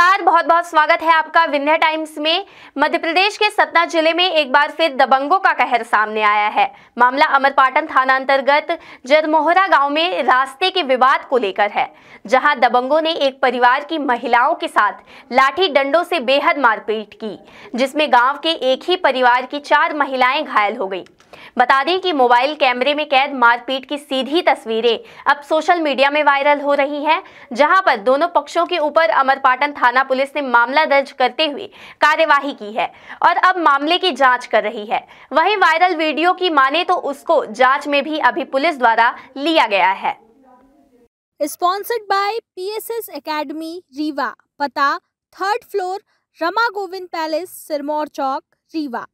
नमस्कार बहुत बहुत स्वागत है आपका विंध्या टाइम्स में मध्य प्रदेश के सतना जिले में एक बार फिर दबंगों का कहर सामने आया है मामला अमरपाटन थाना अंतर्गत जरमोहरा गांव में रास्ते के विवाद को लेकर है जहां दबंगों ने एक परिवार की महिलाओं के साथ लाठी डंडों से बेहद मारपीट की जिसमें गाँव के एक ही परिवार की चार महिलाएं घायल हो गई बता दें कि मोबाइल कैमरे में कैद मारपीट की सीधी तस्वीरें अब सोशल मीडिया में वायरल हो रही हैं जहां पर दोनों पक्षों के ऊपर अमरपाटन थाना थाना पुलिस ने मामला दर्ज करते हुए कार्यवाही की है और अब मामले की जांच कर रही है वहीं वायरल वीडियो की माने तो उसको जांच में भी अभी पुलिस द्वारा लिया गया है sponsored by PSS academy Rewa पता third floor Rama Govind palace Sirmaur Chowk Rewa